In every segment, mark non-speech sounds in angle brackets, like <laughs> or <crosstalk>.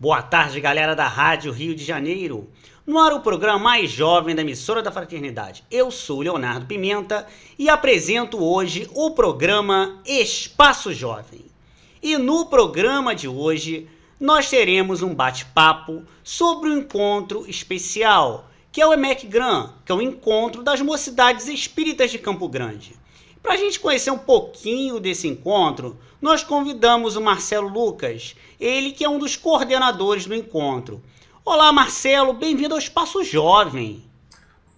Boa tarde, galera da Rádio Rio de Janeiro. No ar o programa mais jovem da emissora da fraternidade. Eu sou Leonardo Pimenta e apresento hoje o programa Espaço Jovem. E no programa de hoje nós teremos um bate-papo sobre um encontro especial, que é o EMEC Gran, que é o encontro das mocidades espíritas de Campo Grande. Para a gente conhecer um pouquinho desse encontro, nós convidamos o Marcelo Lucas, ele que é um dos coordenadores do encontro. Olá, Marcelo, bem-vindo ao Espaço Jovem.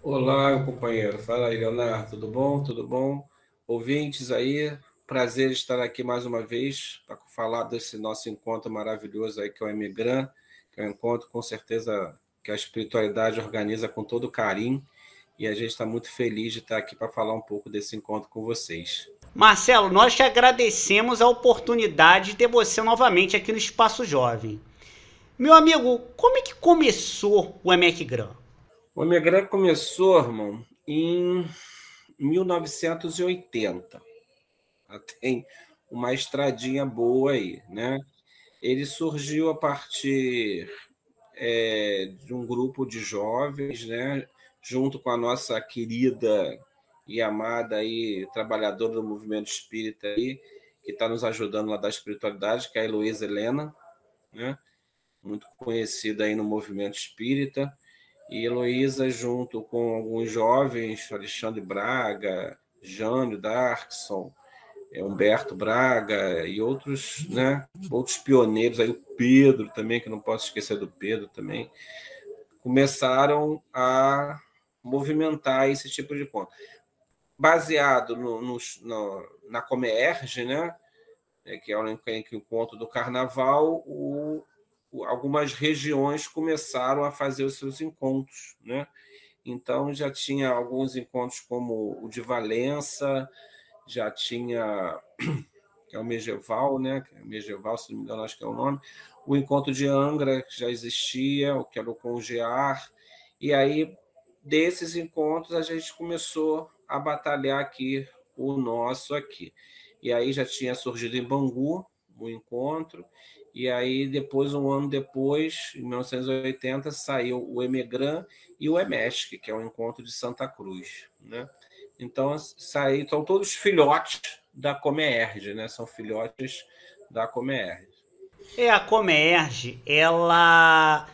Olá, companheiro. Fala aí, Leonardo. Tudo bom? Tudo bom? Ouvintes aí, prazer estar aqui mais uma vez para falar desse nosso encontro maravilhoso aí que é o Emigran, que é um encontro com certeza que a espiritualidade organiza com todo carinho e a gente está muito feliz de estar aqui para falar um pouco desse encontro com vocês. Marcelo, nós te agradecemos a oportunidade de ter você novamente aqui no Espaço Jovem. Meu amigo, como é que começou o Emecgram? O Emecgram começou, irmão, em 1980. Tem uma estradinha boa aí, né? Ele surgiu a partir é, de um grupo de jovens, né? Junto com a nossa querida e amada aí, trabalhadora do movimento espírita aí, que está nos ajudando lá da espiritualidade, que é a Heloísa Helena, né? muito conhecida aí no movimento espírita. E Heloísa, junto com alguns jovens, Alexandre Braga, Jânio Darkson, Humberto Braga e outros, né? Outros pioneiros, aí o Pedro também, que não posso esquecer do Pedro também, começaram a movimentar esse tipo de conta baseado no, no, no, na Comerge, né? É, que é o encontro do carnaval, o, o, algumas regiões começaram a fazer os seus encontros. Né? Então, já tinha alguns encontros, como o de Valença, já tinha <clears throat> que é o medieval, né? É medieval, se não me engano, acho que é o nome. O encontro de Angra, que já existia, o que era o Congear. E aí, desses encontros, a gente começou a batalhar aqui o nosso aqui. E aí já tinha surgido em Bangu o encontro, e aí depois, um ano depois, em 1980, saiu o Emegran e o Emesc, que é o encontro de Santa Cruz, né? Então, saíram estão todos filhotes da Comerge, né? São filhotes da Comerge. É, a Comerge, ela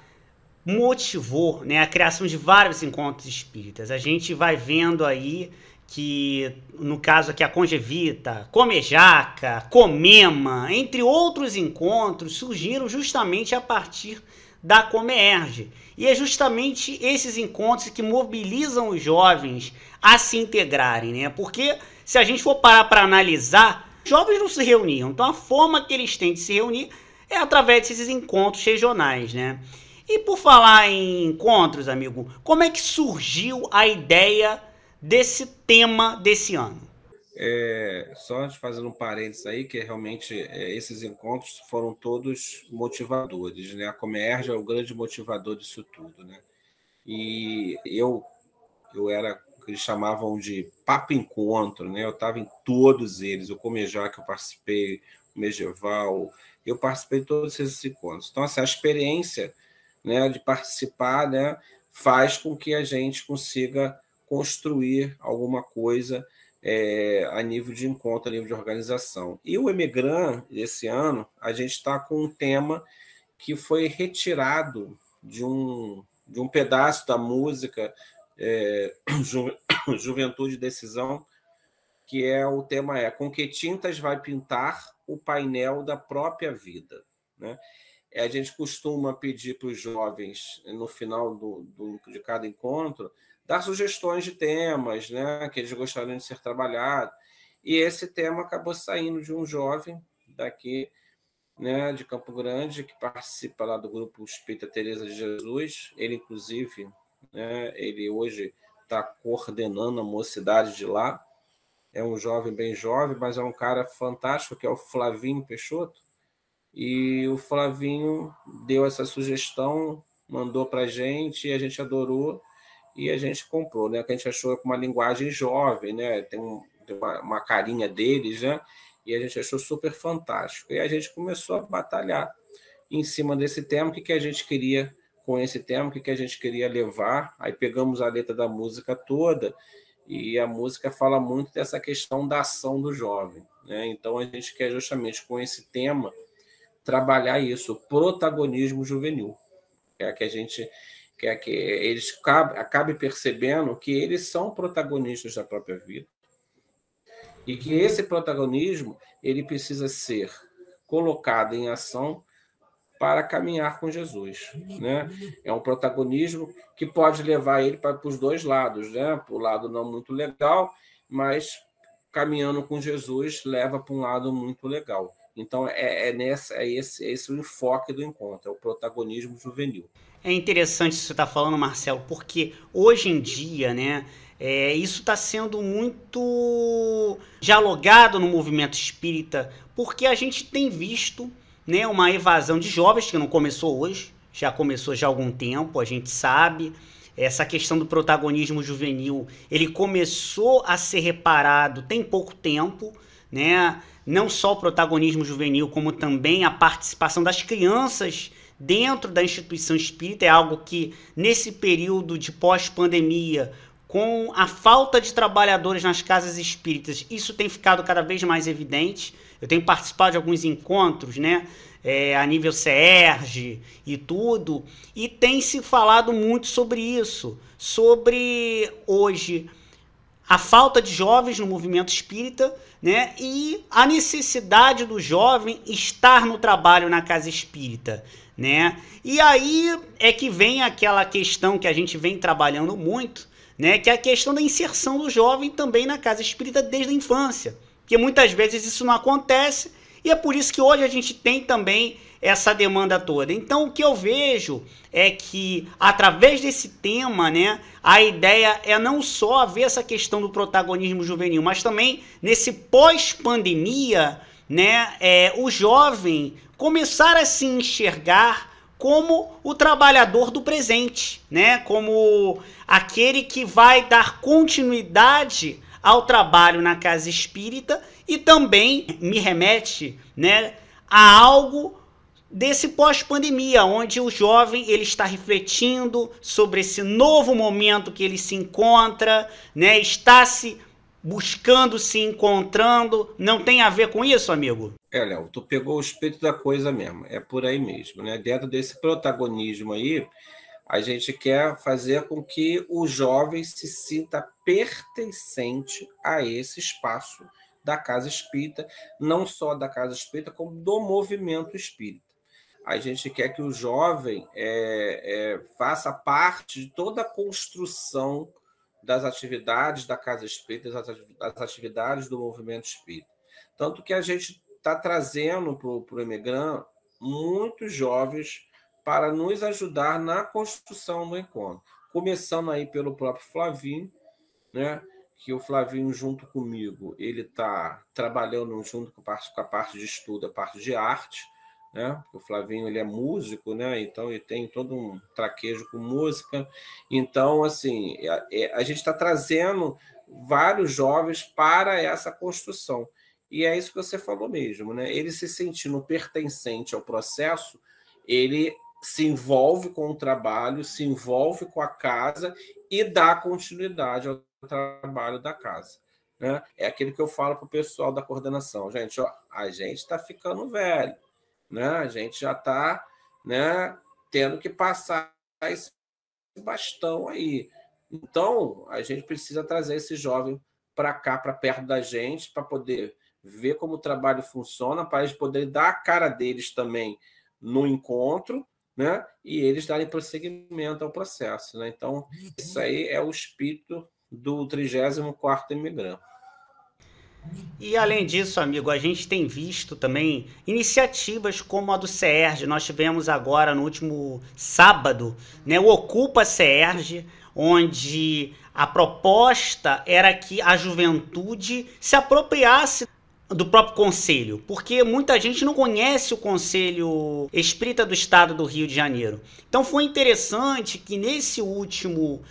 motivou né, a criação de vários encontros espíritas. A gente vai vendo aí que no caso aqui a Congevita, Comejaca, Comema, entre outros encontros, surgiram justamente a partir da Comerge. E é justamente esses encontros que mobilizam os jovens a se integrarem, né? Porque se a gente for parar para analisar, jovens não se reuniam. Então a forma que eles têm de se reunir é através desses encontros regionais, né? E por falar em encontros, amigo, como é que surgiu a ideia desse tema desse ano? É, só fazendo um parênteses aí, que realmente é, esses encontros foram todos motivadores. Né? A Comerja é o grande motivador disso tudo. Né? E eu, eu era eles chamavam de papo encontro, né? Eu estava em todos eles, o Comejar, que eu participei, o Medieval, eu participei de todos esses encontros. Então, assim, a experiência né, de participar né, faz com que a gente consiga construir alguma coisa é, a nível de encontro, a nível de organização. E o Emigran, esse ano, a gente está com um tema que foi retirado de um, de um pedaço da música é, <coughs> ju, <coughs> Juventude e Decisão, que é o tema é Com que tintas vai pintar o painel da própria vida? Né? É, a gente costuma pedir para os jovens, no final do, do, de cada encontro, dar sugestões de temas né, que eles gostariam de ser trabalhados. E esse tema acabou saindo de um jovem daqui, né, de Campo Grande, que participa lá do grupo Espírita Teresa de Jesus. Ele, inclusive, né, ele hoje está coordenando a mocidade de lá. É um jovem bem jovem, mas é um cara fantástico, que é o Flavinho Peixoto. E o Flavinho deu essa sugestão, mandou para a gente, e a gente adorou e a gente comprou, né? Que a gente achou é com uma linguagem jovem, né? Tem, um, tem uma, uma, carinha deles, né? E a gente achou super fantástico. E a gente começou a batalhar em cima desse tema, o que, que a gente queria com esse tema, o que, que a gente queria levar. Aí pegamos a letra da música toda e a música fala muito dessa questão da ação do jovem. Né? Então a gente quer justamente com esse tema trabalhar isso, o protagonismo juvenil. É que a gente que, é que eles acabem acabe percebendo que eles são protagonistas da própria vida e que esse protagonismo ele precisa ser colocado em ação para caminhar com Jesus, né? É um protagonismo que pode levar ele para, para os dois lados, né? Para o lado não muito legal, mas caminhando com Jesus leva para um lado muito legal. Então é, é, nessa, é, esse, é esse o enfoque do encontro, é o protagonismo juvenil. É interessante isso que você está falando, Marcelo, porque hoje em dia, né, é, isso está sendo muito dialogado no movimento espírita, porque a gente tem visto né, uma evasão de jovens, que não começou hoje, já começou já há algum tempo, a gente sabe. Essa questão do protagonismo juvenil, ele começou a ser reparado tem pouco tempo, né? Não só o protagonismo juvenil, como também a participação das crianças dentro da instituição espírita é algo que nesse período de pós-pandemia com a falta de trabalhadores nas casas espíritas, isso tem ficado cada vez mais evidente. Eu tenho participado de alguns encontros, né? É, a nível CERJ e tudo, e tem se falado muito sobre isso, sobre hoje a falta de jovens no movimento espírita, né? E a necessidade do jovem estar no trabalho na casa espírita, né? E aí é que vem aquela questão que a gente vem trabalhando muito, né? Que é a questão da inserção do jovem também na casa espírita desde a infância. Porque muitas vezes isso não acontece e é por isso que hoje a gente tem também essa demanda toda. Então o que eu vejo é que através desse tema, né, a ideia é não só ver essa questão do protagonismo juvenil, mas também nesse pós-pandemia, né, é, o jovem começar a se enxergar como o trabalhador do presente, né? Como aquele que vai dar continuidade ao trabalho na casa espírita e também me remete né, a algo desse pós-pandemia, onde o jovem ele está refletindo sobre esse novo momento que ele se encontra, né, está se buscando, se encontrando. Não tem a ver com isso, amigo? É, Léo, tu pegou o espírito da coisa mesmo. É por aí mesmo, né? Dentro desse protagonismo aí, a gente quer fazer com que o jovem se sinta pertencente a esse espaço da casa espírita, não só da casa espírita, como do movimento espírita. A gente quer que o jovem é, é, faça parte de toda a construção das atividades da casa espírita, das atividades do movimento espírita. Tanto que a gente está trazendo para o Emegram muitos jovens para nos ajudar na construção do encontro. Começando aí pelo próprio Flavinho, né? que o Flavinho, junto comigo, ele está trabalhando junto com a parte de estudo, a parte de arte. Né? O Flavinho ele é músico, né? Então ele tem todo um traquejo com música. Então, assim, a, é, é, a gente está trazendo vários jovens para essa construção. E é isso que você falou mesmo, né? Ele se sentindo pertencente ao processo, ele se envolve com o trabalho, se envolve com a casa e dá continuidade ao trabalho da casa. Né? É aquilo que eu falo para o pessoal da coordenação. Gente, ó, a gente está ficando velho, né? a gente já está né, tendo que passar esse bastão aí. Então, a gente precisa trazer esse jovem para cá, para perto da gente, para poder ver como o trabalho funciona, para eles poderem dar a cara deles também no encontro, né? E eles darem prosseguimento ao processo, né? Então, isso aí é o espírito do 34º imigrante. E além disso, amigo, a gente tem visto também iniciativas como a do CERJ. Nós tivemos agora no último sábado, né, o Ocupa CERJ, onde a proposta era que a juventude se apropriasse do próprio conselho, porque muita gente não conhece o Conselho Espírita do Estado do Rio de Janeiro. Então foi interessante que nesse último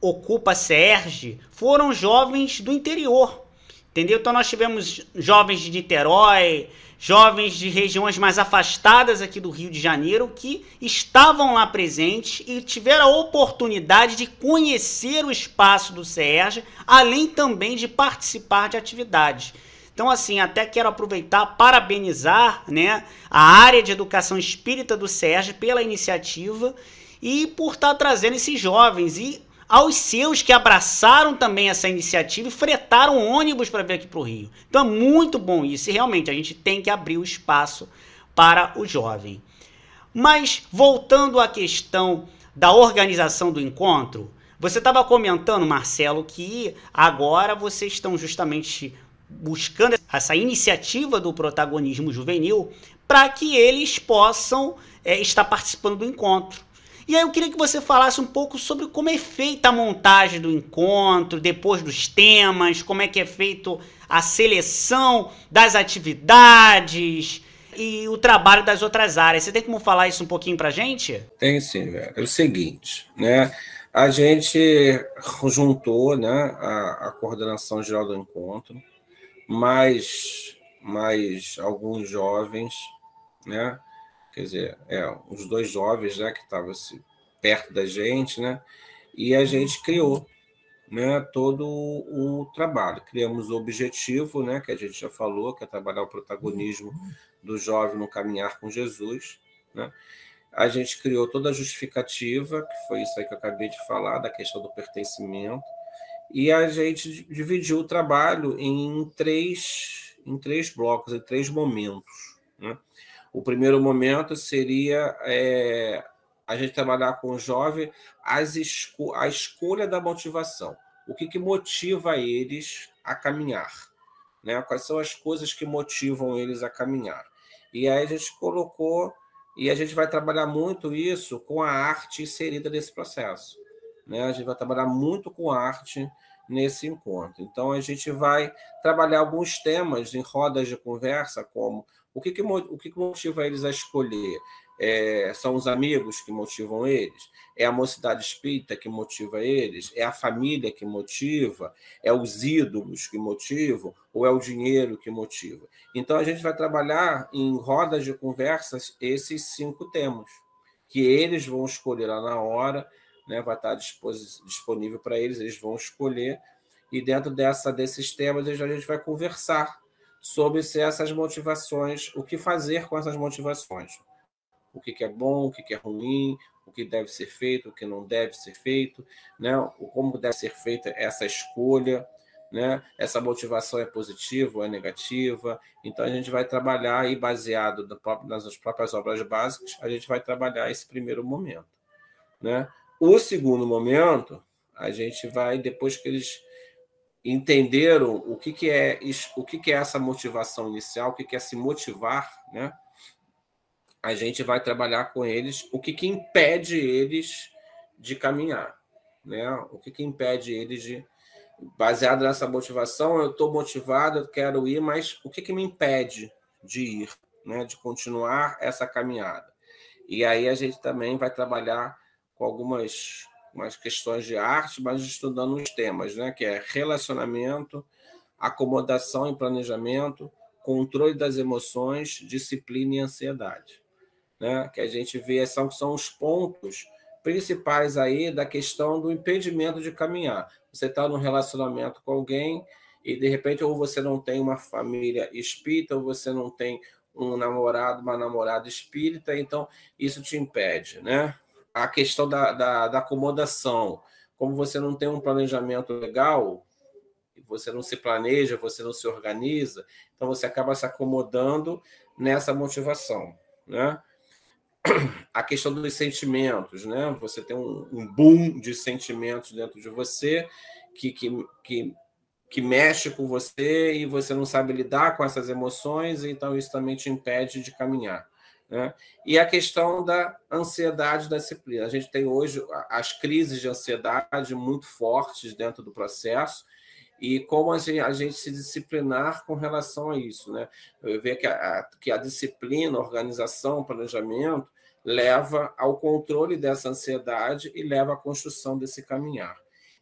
Ocupa Serge foram jovens do interior, entendeu? Então nós tivemos jovens de Niterói, jovens de regiões mais afastadas aqui do Rio de Janeiro que estavam lá presentes e tiveram a oportunidade de conhecer o espaço do Serge, além também de participar de atividades. Então, assim, até quero aproveitar, parabenizar né, a área de educação espírita do Sérgio pela iniciativa e por estar tá trazendo esses jovens e aos seus que abraçaram também essa iniciativa e fretaram ônibus para vir aqui para o Rio. Então é muito bom isso e realmente a gente tem que abrir o espaço para o jovem. Mas voltando à questão da organização do encontro, você estava comentando, Marcelo, que agora vocês estão justamente buscando essa iniciativa do protagonismo juvenil para que eles possam é, estar participando do encontro. E aí eu queria que você falasse um pouco sobre como é feita a montagem do encontro, depois dos temas, como é que é feito a seleção das atividades e o trabalho das outras áreas. Você tem como falar isso um pouquinho para a gente? Tem sim. Né? É o seguinte, né? A gente juntou, né, a, a coordenação geral do encontro, mais, mais alguns jovens, né? Quer dizer, é, os dois jovens né, que estavam assim, perto da gente, né? E a gente criou né, todo o trabalho. Criamos o objetivo, né, que a gente já falou, que é trabalhar o protagonismo do jovem no caminhar com Jesus. Né? A gente criou toda a justificativa, que foi isso aí que eu acabei de falar, da questão do pertencimento. E a gente dividiu o trabalho em três, em três blocos, em três momentos. Né? O primeiro momento seria é, a gente trabalhar com o jovem as esco a escolha da motivação. O que, que motiva eles a caminhar? Né? Quais são as coisas que motivam eles a caminhar? E aí a gente colocou, e a gente vai trabalhar muito isso com a arte inserida nesse processo. Né? A gente vai trabalhar muito com arte nesse encontro. Então, a gente vai trabalhar alguns temas em rodas de conversa, como o que, que, o que, que motiva eles a escolher? É, são os amigos que motivam eles? É a mocidade espírita que motiva eles? É a família que motiva? É os ídolos que motivam? Ou é o dinheiro que motiva? Então, a gente vai trabalhar em rodas de conversas esses cinco temas, que eles vão escolher lá na hora né, vai estar disponível para eles, eles vão escolher, e dentro dessa, desses temas a gente vai conversar sobre se essas motivações, o que fazer com essas motivações, o que, que é bom, o que, que é ruim, o que deve ser feito, o que não deve ser feito, né, como deve ser feita essa escolha, né? Essa motivação é positiva ou é negativa? Então a gente vai trabalhar e baseado nas próprias obras básicas, a gente vai trabalhar esse primeiro momento, né? O segundo momento, a gente vai, depois que eles entenderam o que, que é o que, que é essa motivação inicial, o que, que é se motivar, né? A gente vai trabalhar com eles o que, que impede eles de caminhar, né? O que, que impede eles de baseado nessa motivação, eu estou motivado, eu quero ir, mas o que, que me impede de ir, né? De continuar essa caminhada. E aí a gente também vai trabalhar com algumas umas questões de arte, mas estudando os temas, né? Que é relacionamento, acomodação e planejamento, controle das emoções, disciplina e ansiedade, né? Que a gente vê são são os pontos principais aí da questão do impedimento de caminhar. Você está num relacionamento com alguém e de repente ou você não tem uma família espírita ou você não tem um namorado, uma namorada espírita, então isso te impede, né? a questão da, da, da acomodação. Como você não tem um planejamento legal, você não se planeja, você não se organiza, então você acaba se acomodando nessa motivação, né? <clears throat> A questão dos sentimentos, né? Você tem um, um boom de sentimentos dentro de você que, que, que, que, mexe com você e você não sabe lidar com essas emoções, então isso também te impede de caminhar. Né? E a questão da ansiedade da disciplina. A gente tem hoje as crises de ansiedade muito fortes dentro do processo e como a gente, a gente se disciplinar com relação a isso. Né? Eu vejo que a, que a disciplina, organização, planejamento leva ao controle dessa ansiedade e leva à construção desse caminhar.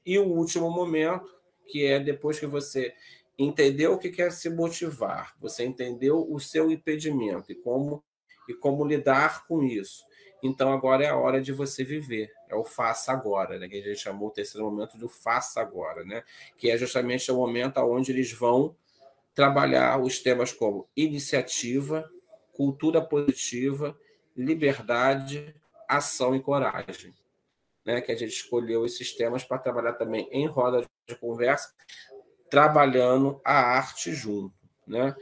E o último momento, que é depois que você entendeu o que quer é se motivar, você entendeu o seu impedimento e como e como lidar com isso. Então agora é a hora de você viver, é o faça agora, né? que a gente chamou o terceiro momento do faça agora, né? que é justamente o momento onde eles vão trabalhar os temas como iniciativa, cultura positiva, liberdade, ação e coragem. Né? Que a gente escolheu esses temas para trabalhar também em roda de conversa, trabalhando a arte junto. Né?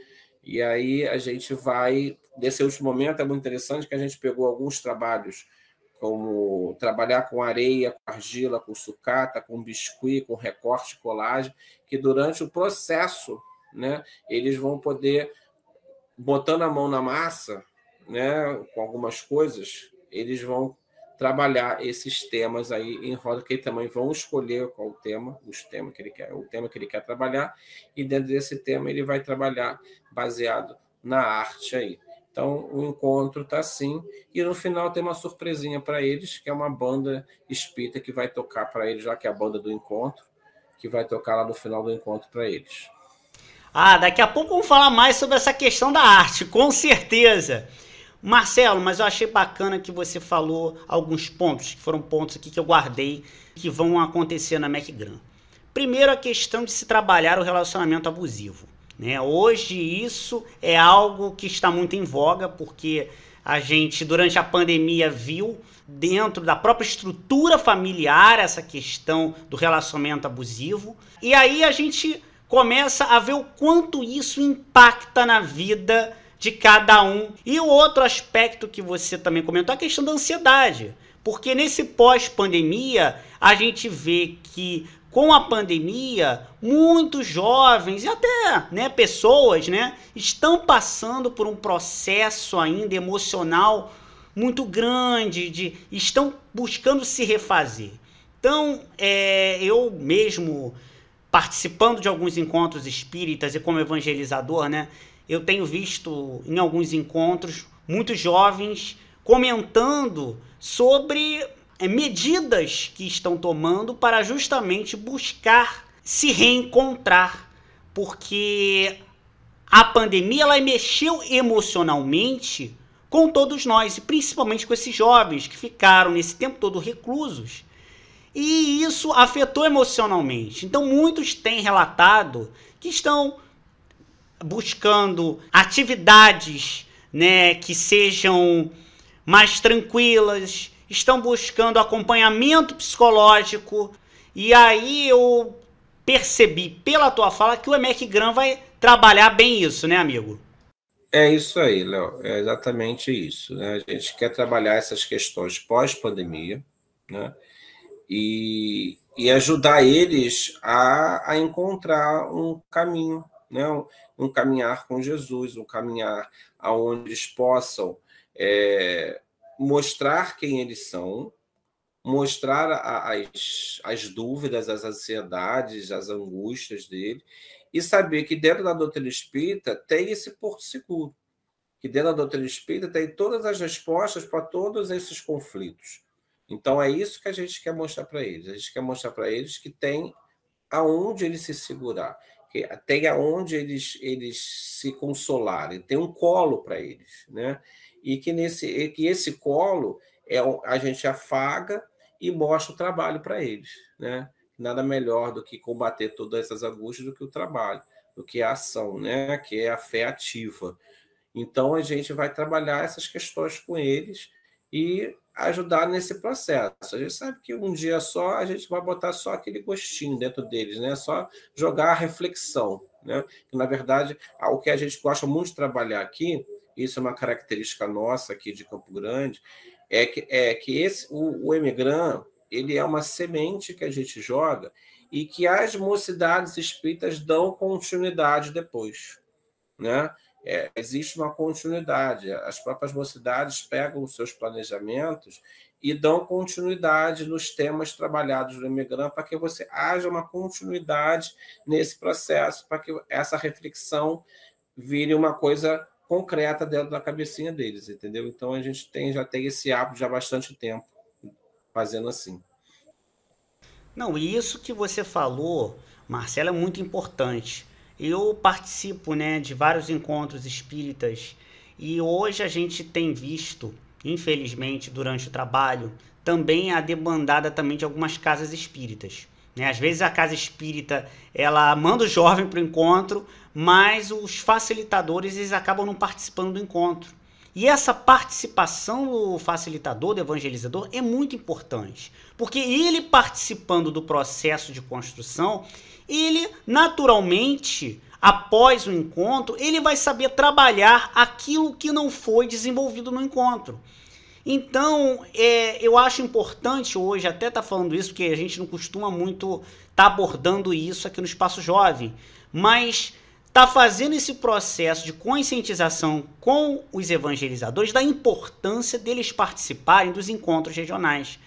E aí a gente vai desse último momento é muito interessante que a gente pegou alguns trabalhos, como trabalhar com areia, com argila, com sucata, com biscuit, com recorte, colagem, que durante o processo né, eles vão poder, botando a mão na massa, né, com algumas coisas, eles vão trabalhar esses temas aí em roda, que também vão escolher qual o tema, os temas que ele quer, o tema que ele quer trabalhar, e dentro desse tema ele vai trabalhar baseado na arte aí. Então, o encontro está assim. E no final tem uma surpresinha para eles, que é uma banda espírita que vai tocar para eles, já que é a banda do encontro, que vai tocar lá no final do encontro para eles. Ah, daqui a pouco vamos falar mais sobre essa questão da arte, com certeza. Marcelo, mas eu achei bacana que você falou alguns pontos, que foram pontos aqui que eu guardei, que vão acontecer na MacGran. Primeiro, a questão de se trabalhar o relacionamento abusivo. Né? Hoje isso é algo que está muito em voga, porque a gente, durante a pandemia, viu dentro da própria estrutura familiar essa questão do relacionamento abusivo. E aí a gente começa a ver o quanto isso impacta na vida de cada um. E o outro aspecto que você também comentou é a questão da ansiedade. Porque nesse pós-pandemia, a gente vê que com a pandemia, muitos jovens e até né, pessoas né, estão passando por um processo ainda emocional muito grande, de, estão buscando se refazer. Então, é, eu mesmo participando de alguns encontros espíritas e como evangelizador, né, eu tenho visto em alguns encontros muitos jovens comentando sobre é medidas que estão tomando para justamente buscar se reencontrar, porque a pandemia ela mexeu emocionalmente com todos nós, e principalmente com esses jovens que ficaram nesse tempo todo reclusos. E isso afetou emocionalmente. Então, muitos têm relatado que estão buscando atividades né, que sejam mais tranquilas, estão buscando acompanhamento psicológico. E aí eu percebi pela tua fala que o Emek Gran vai trabalhar bem isso, né, amigo? É isso aí, Léo. É exatamente isso. Né? A gente quer trabalhar essas questões pós-pandemia, né? E, e ajudar eles a, a encontrar um caminho, né? Um, um caminhar com Jesus, um caminhar aonde eles possam é, mostrar quem eles são, mostrar as, as dúvidas, as ansiedades, as angústias dele, e saber que dentro da doutrina espírita tem esse porto seguro, que dentro da doutrina espírita tem todas as respostas para todos esses conflitos. Então é isso que a gente quer mostrar para eles. A gente quer mostrar para eles que tem aonde eles se segurar, que tem aonde eles eles se consolarem, tem um colo para eles, né? e que, nesse, que esse colo é, a gente afaga e mostra o trabalho para eles. Né? Nada melhor do que combater todas essas angústias do que o trabalho, do que a ação, né? que é a fé ativa. Então, a gente vai trabalhar essas questões com eles e ajudar nesse processo. A gente sabe que um dia só a gente vai botar só aquele gostinho dentro deles, né? Só jogar a reflexão, né? Que, na verdade, é o que a gente gosta muito de trabalhar aqui isso é uma característica nossa aqui de Campo Grande, é que, é que esse, o, o Emigran, ele é uma semente que a gente joga e que as mocidades espíritas dão continuidade depois, né? É, existe uma continuidade. As próprias mocidades pegam os seus planejamentos e dão continuidade nos temas trabalhados no emigran para que você haja uma continuidade nesse processo, para que essa reflexão vire uma coisa concreta dentro da cabecinha deles, entendeu? Então a gente tem já tem esse hábito já há bastante tempo fazendo assim. Não, e isso que você falou, Marcelo, é muito importante. Eu participo, né, de vários encontros espíritas e hoje a gente tem visto, infelizmente, durante o trabalho, também a debandada também de algumas casas espíritas. Né? Às vezes a casa espírita ela manda o jovem para o encontro, mas os facilitadores eles acabam não participando do encontro. E essa participação do facilitador, do evangelizador, é muito importante. Porque ele participando do processo de construção, ele naturalmente, após o encontro, ele vai saber trabalhar aquilo que não foi desenvolvido no encontro. Então, é, eu acho importante hoje, até tá falando isso, porque a gente não costuma muito tá abordando isso aqui no Espaço Jovem, mas tá fazendo esse processo de conscientização com os evangelizadores da importância deles participarem dos encontros regionais.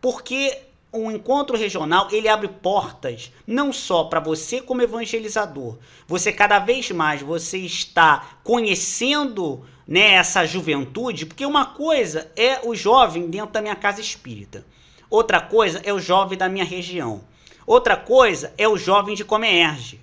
Porque um encontro regional ele abre portas não só para você como evangelizador. Você cada vez mais você está conhecendo né, essa juventude, porque uma coisa é o jovem dentro da minha casa espírita. Outra coisa é o jovem da minha região. Outra coisa é o jovem de Comerge.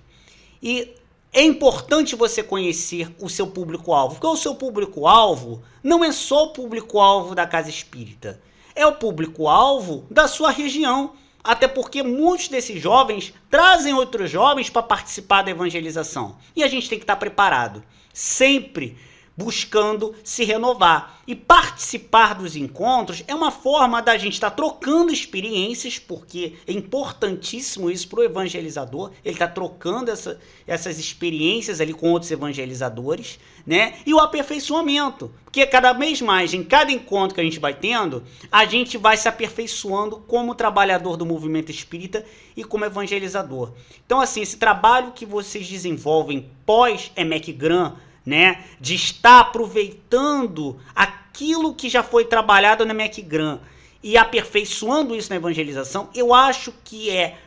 E é importante você conhecer o seu público-alvo, porque o seu público-alvo não é só o público-alvo da casa espírita é o público-alvo da sua região. Até porque muitos desses jovens trazem outros jovens para participar da evangelização. E a gente tem que estar preparado. Sempre buscando se renovar. E participar dos encontros é uma forma da gente estar tá trocando experiências, porque é importantíssimo isso para o evangelizador. Ele está trocando essa, essas experiências ali com outros evangelizadores, né? E o aperfeiçoamento, porque cada vez mais, em cada encontro que a gente vai tendo, a gente vai se aperfeiçoando como trabalhador do movimento espírita e como evangelizador. Então, assim, esse trabalho que vocês desenvolvem pós-EMEC Gran né? De estar aproveitando aquilo que já foi trabalhado na MacGram e aperfeiçoando isso na evangelização, eu acho que é,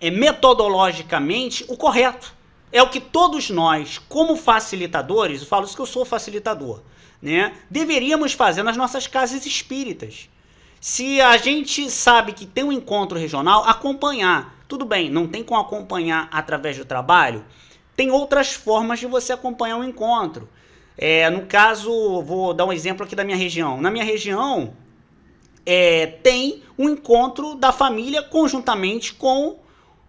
é metodologicamente o correto. É o que todos nós, como facilitadores, eu falo isso que eu sou facilitador, né? Deveríamos fazer nas nossas casas espíritas. Se a gente sabe que tem um encontro regional, acompanhar. Tudo bem, não tem como acompanhar através do trabalho, tem outras formas de você acompanhar o um encontro. É, no caso, vou dar um exemplo aqui da minha região. Na minha região, é, tem um encontro da família conjuntamente com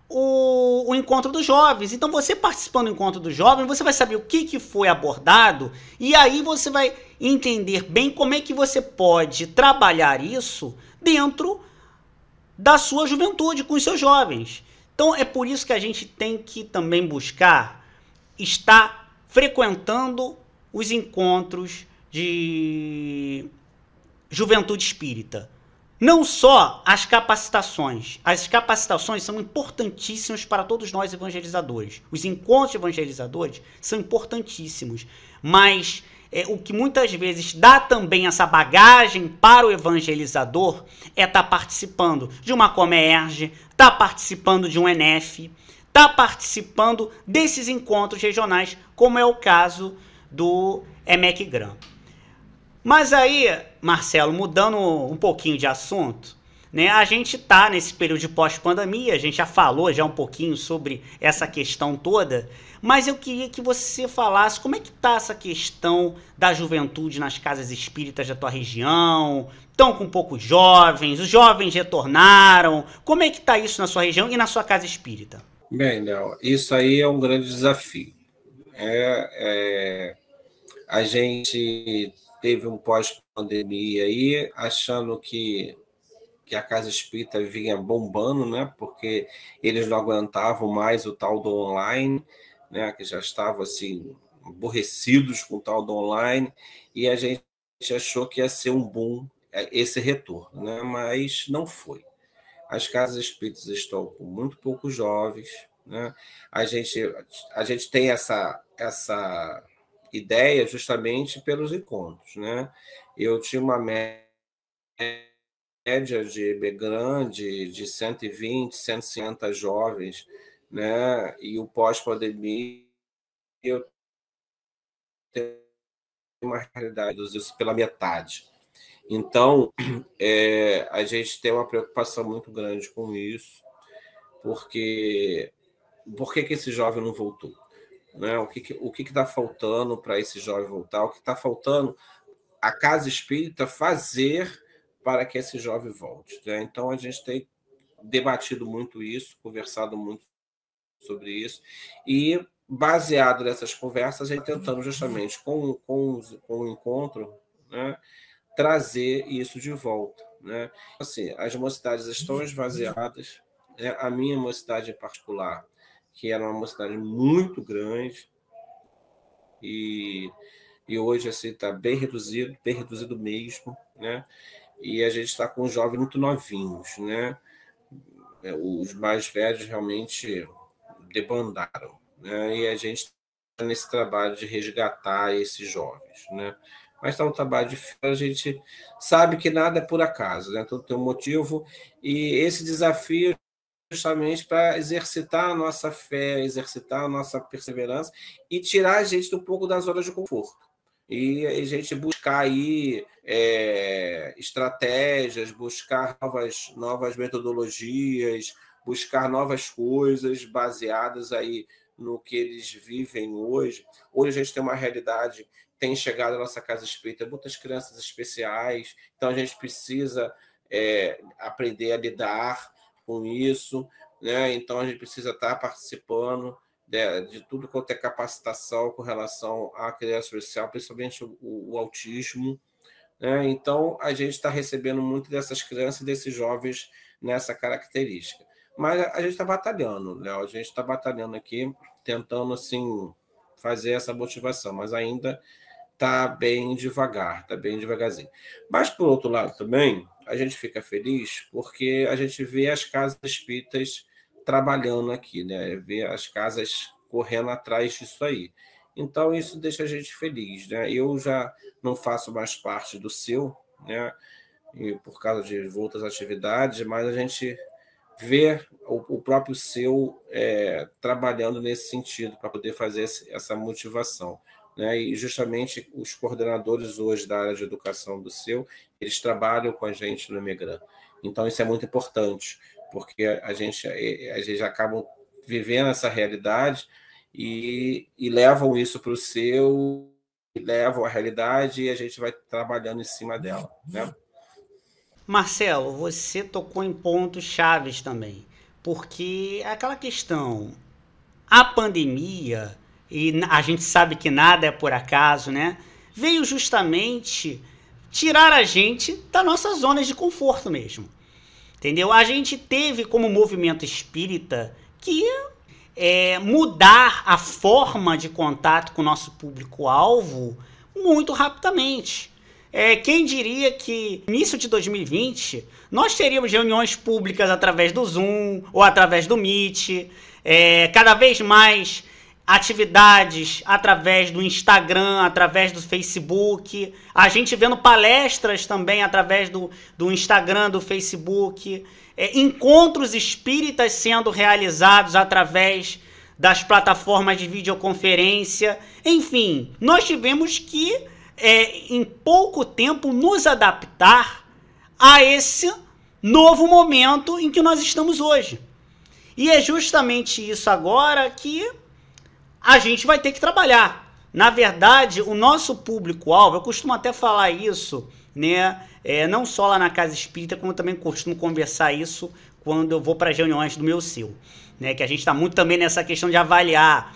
o, o, encontro dos jovens. Então, você participando do encontro dos jovens, você vai saber o que, que foi abordado e aí você vai entender bem como é que você pode trabalhar isso dentro da sua juventude, com os seus jovens. Então, é por isso que a gente tem que também buscar está frequentando os encontros de juventude espírita. Não só as capacitações. As capacitações são importantíssimas para todos nós evangelizadores. Os encontros evangelizadores são importantíssimos. Mas é, o que muitas vezes dá também essa bagagem para o evangelizador é estar tá participando de uma Comerge, estar tá participando de um ENEF, está participando desses encontros regionais, como é o caso do EMEC Gram. Mas aí, Marcelo, mudando um pouquinho de assunto, né, a gente está nesse período de pós-pandemia, a gente já falou já um pouquinho sobre essa questão toda, mas eu queria que você falasse como é que está essa questão da juventude nas casas espíritas da tua região, estão com poucos jovens, os jovens retornaram, como é que está isso na sua região e na sua casa espírita? Bem, Léo, isso aí é um grande desafio. É, é, a gente teve um pós-pandemia aí, achando que, que a casa espírita vinha bombando, né? Porque eles não aguentavam mais o tal do online, né? Que já estavam assim aborrecidos com o tal do online e a gente achou que ia ser um boom é, esse retorno, né? Mas não foi as casas espíritas estão com muito poucos jovens, né? A gente a gente tem essa essa ideia justamente pelos encontros, né? Eu tinha uma média de grande de 120, 150 jovens, né? E o pós-pandemia eu tenho uma realidade reduzida pela metade. Então, <clears throat> é, a gente tem uma preocupação muito grande com isso, porque por que, que esse jovem não voltou? Né? O que está o que que tá faltando para esse jovem voltar? O que está faltando a casa espírita fazer para que esse jovem volte? Né? Então, a gente tem debatido muito isso, conversado muito sobre isso, e baseado nessas conversas, a gente tentando justamente com, com, com o encontro, né? trazer isso de volta. Né? Assim, as mocidades estão esvaziadas, né? a minha mocidade em particular, que era uma mocidade muito grande, e, e hoje assim está bem reduzido, bem reduzido mesmo, né? e a gente está com jovens muito novinhos, né? É, os mais velhos realmente debandaram, né? e a gente tá nesse trabalho de resgatar esses jovens, né? mas está um trabalho difícil a gente sabe que nada é por acaso, né? tudo tem um motivo, e esse desafio é justamente para exercitar a nossa fé, exercitar a nossa perseverança e tirar a gente um pouco das horas de conforto. E a gente buscar aí é, estratégias, buscar novas, novas metodologias, buscar novas coisas baseadas aí no que eles vivem hoje. Hoje a gente tem uma realidade tem chegado à nossa casa espírita muitas crianças especiais, então a gente precisa é, aprender a lidar com isso, né? Então a gente precisa estar tá participando de, né, de tudo quanto é capacitação com relação à criança especial, principalmente o, o autismo. Né? Então a gente está recebendo muito dessas crianças e desses jovens nessa característica. Mas a gente está batalhando, Léo. A gente está batalhando aqui, tentando assim fazer essa motivação, mas ainda tá bem devagar, tá bem devagarzinho. Mas por outro lado também, a gente fica feliz porque a gente vê as casas espíritas trabalhando aqui, né? Vê as casas correndo atrás disso aí. Então isso deixa a gente feliz, né? Eu já não faço mais parte do seu, né? E por causa de outras atividades, mas a gente vê o, próprio seu é, trabalhando nesse sentido para poder fazer essa motivação né? e justamente os coordenadores hoje da área de educação do seu, eles trabalham com a gente no Emigran. Então isso é muito importante, porque a gente, a é, gente é, acaba vivendo essa realidade e, e levam isso para o seu, levam a realidade e a gente vai trabalhando em cima dela. Né? Marcelo, você tocou em pontos chaves também, porque é aquela questão, a pandemia e a gente sabe que nada é por acaso, né? Veio justamente tirar a gente da nossa zona de conforto mesmo. Entendeu? A gente teve como movimento espírita que é, mudar a forma de contato com o nosso público-alvo muito rapidamente. É, quem diria que início de 2020 nós teríamos reuniões públicas através do Zoom ou através do Meet, é, cada vez mais atividades através do Instagram, através do Facebook, a gente vendo palestras também através do, do Instagram, do Facebook, é, encontros espíritas sendo realizados através das plataformas de videoconferência, enfim, nós tivemos que, é, em pouco tempo, nos adaptar a esse novo momento em que nós estamos hoje. E é justamente isso agora que a gente vai ter que trabalhar. Na verdade, o nosso público-alvo, eu costumo até falar isso, né? É, não só lá na casa espírita, como também costumo conversar isso quando eu vou para as reuniões do meu CIL, né? Que a gente está muito também nessa questão de avaliar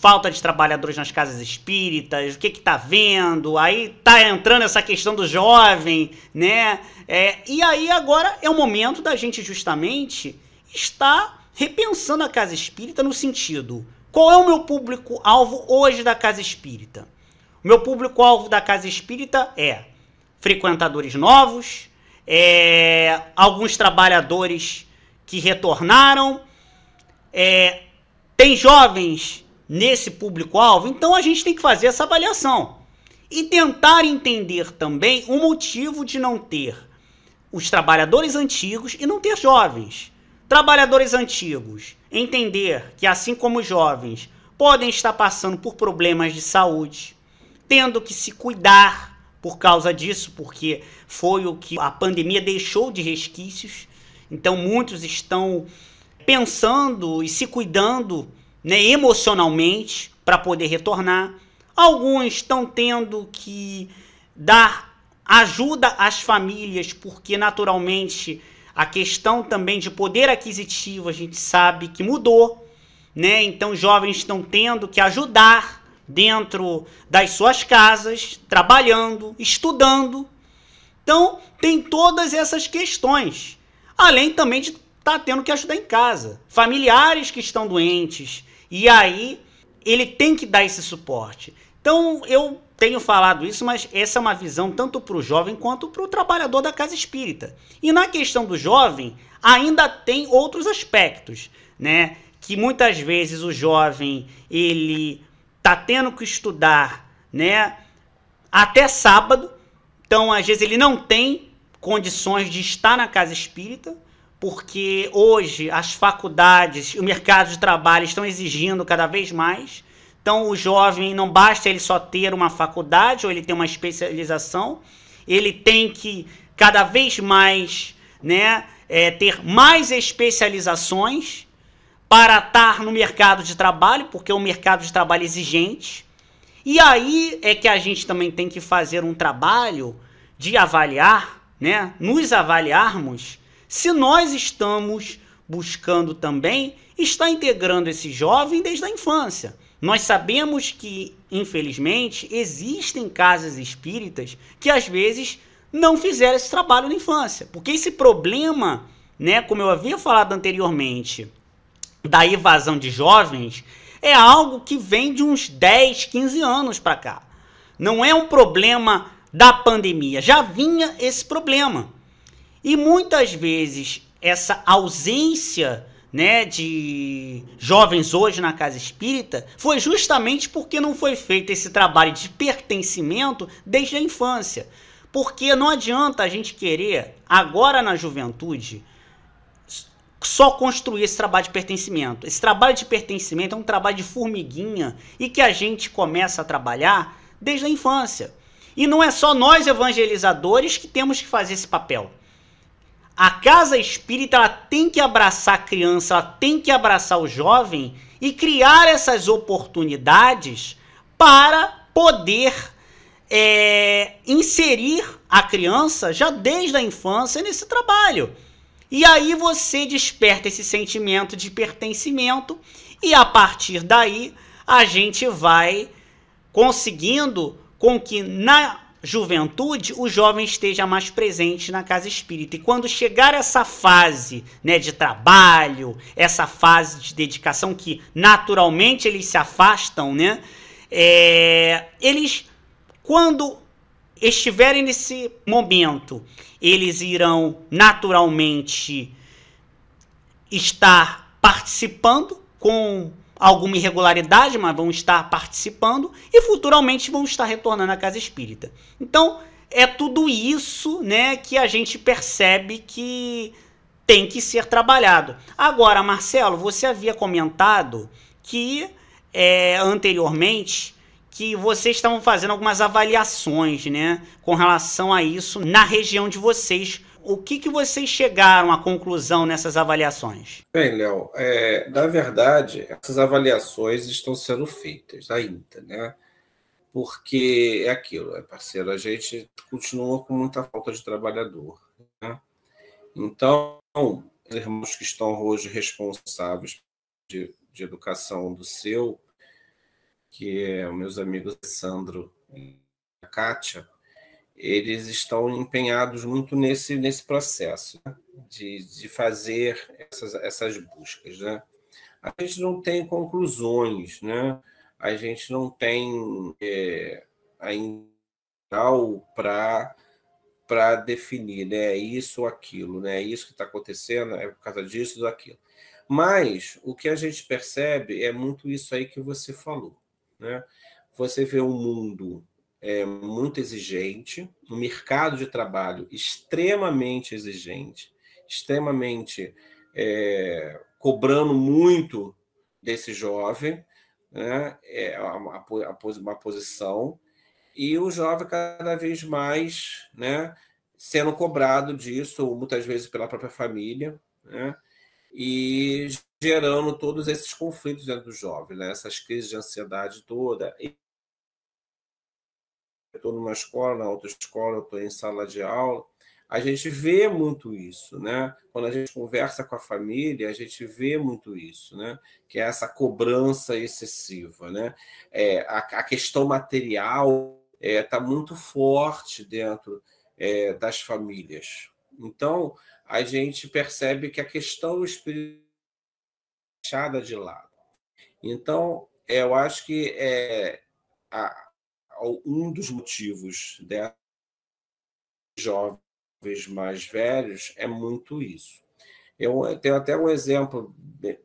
falta de trabalhadores nas casas espíritas, o que está vendo, aí tá entrando essa questão do jovem, né? É, e aí agora é o momento da gente justamente estar repensando a casa espírita no sentido qual é o meu público-alvo hoje da casa espírita? O meu público-alvo da casa espírita é frequentadores novos, é, alguns trabalhadores que retornaram, é, tem jovens nesse público-alvo, então a gente tem que fazer essa avaliação e tentar entender também o motivo de não ter os trabalhadores antigos e não ter jovens. Trabalhadores antigos entender que, assim como os jovens, podem estar passando por problemas de saúde, tendo que se cuidar por causa disso, porque foi o que a pandemia deixou de resquícios. Então, muitos estão pensando e se cuidando né, emocionalmente para poder retornar. Alguns estão tendo que dar ajuda às famílias, porque naturalmente a questão também de poder aquisitivo, a gente sabe que mudou, né? Então jovens estão tendo que ajudar dentro das suas casas, trabalhando, estudando. Então tem todas essas questões. Além também de estar tá tendo que ajudar em casa, familiares que estão doentes. E aí ele tem que dar esse suporte. Então eu tenho falado isso, mas essa é uma visão tanto para o jovem quanto para o trabalhador da casa espírita. E na questão do jovem, ainda tem outros aspectos, né? Que muitas vezes o jovem ele tá tendo que estudar, né? Até sábado. Então, às vezes ele não tem condições de estar na casa espírita, porque hoje as faculdades, o mercado de trabalho estão exigindo cada vez mais. Então, o jovem não basta ele só ter uma faculdade ou ele ter uma especialização, ele tem que cada vez mais né, é, ter mais especializações para estar no mercado de trabalho, porque é um mercado de trabalho exigente. E aí é que a gente também tem que fazer um trabalho de avaliar, né, nos avaliarmos se nós estamos buscando também estar integrando esse jovem desde a infância. Nós sabemos que, infelizmente, existem casas espíritas que às vezes não fizeram esse trabalho na infância. Porque esse problema, né, como eu havia falado anteriormente, da evasão de jovens, é algo que vem de uns 10, 15 anos para cá. Não é um problema da pandemia, já vinha esse problema. E muitas vezes essa ausência né, de jovens hoje na casa espírita foi justamente porque não foi feito esse trabalho de pertencimento desde a infância. Porque não adianta a gente querer, agora na juventude, só construir esse trabalho de pertencimento. Esse trabalho de pertencimento é um trabalho de formiguinha e que a gente começa a trabalhar desde a infância. E não é só nós evangelizadores que temos que fazer esse papel. A casa espírita ela tem que abraçar a criança, ela tem que abraçar o jovem e criar essas oportunidades para poder é, inserir a criança já desde a infância nesse trabalho. E aí você desperta esse sentimento de pertencimento e a partir daí a gente vai conseguindo com que na juventude, o jovem esteja mais presente na casa espírita. E quando chegar essa fase né, de trabalho, essa fase de dedicação, que naturalmente eles se afastam, né? É, eles, quando estiverem nesse momento, eles irão naturalmente estar participando com alguma irregularidade, mas vão estar participando e futuramente vão estar retornando à casa espírita. Então, é tudo isso, né, que a gente percebe que tem que ser trabalhado. Agora, Marcelo, você havia comentado que é, anteriormente que vocês estavam fazendo algumas avaliações, né, com relação a isso na região de vocês o que, que vocês chegaram à conclusão nessas avaliações? Bem, Léo, é, na verdade, essas avaliações estão sendo feitas ainda, né? Porque é aquilo, é parceiro, a gente continua com muita falta de trabalhador. Né? Então, os irmãos que estão hoje responsáveis de, de educação do seu, que é meus amigos Sandro e a Kátia, eles estão empenhados muito nesse, nesse processo né? de, de fazer essas, essas buscas. Né? A gente não tem conclusões, né? a gente não tem é, ainda para para definir, né? É isso ou aquilo, né? É isso que está acontecendo é por causa disso ou daquilo. Mas o que a gente percebe é muito isso aí que você falou, né? Você vê um mundo é, muito exigente, um mercado de trabalho extremamente exigente, extremamente é, cobrando muito desse jovem, né? É uma, uma posição, e o jovem cada vez mais né, sendo cobrado disso, muitas vezes pela própria família, né? e gerando todos esses conflitos dentro do jovem, né? essas crises de ansiedade toda, estou numa escola, na outra escola, estou em sala de aula. A gente vê muito isso, né? Quando a gente conversa com a família, a gente vê muito isso, né? Que é essa cobrança excessiva, né? É, a, a questão material está é, tá muito forte dentro é, das famílias. Então, a gente percebe que a questão espiritual é deixada de lado. Então, é, eu acho que é, a, um dos motivos dessas jovens mais velhos é muito isso. Eu tenho até um exemplo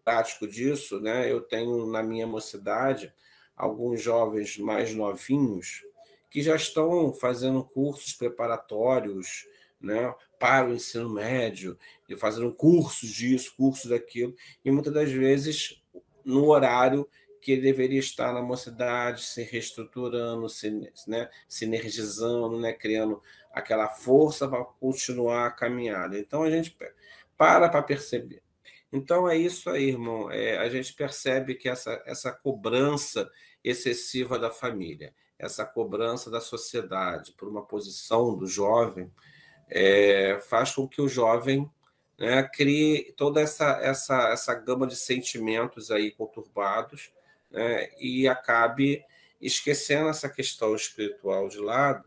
prático disso, né? Eu tenho na minha mocidade alguns jovens mais novinhos que já estão fazendo cursos preparatórios, né, para o ensino médio, e fazendo cursos disso, cursos daquilo, e muitas das vezes no horário que deveria estar na mocidade, se reestruturando, se, né, se energizando, né, criando aquela força para continuar a caminhada. Então a gente para para perceber. Então é isso aí, irmão. É, a gente percebe que essa, essa cobrança excessiva da família, essa cobrança da sociedade por uma posição do jovem, é, faz com que o jovem né, crie toda essa, essa, essa gama de sentimentos aí conturbados né, e acabe esquecendo essa questão espiritual de lado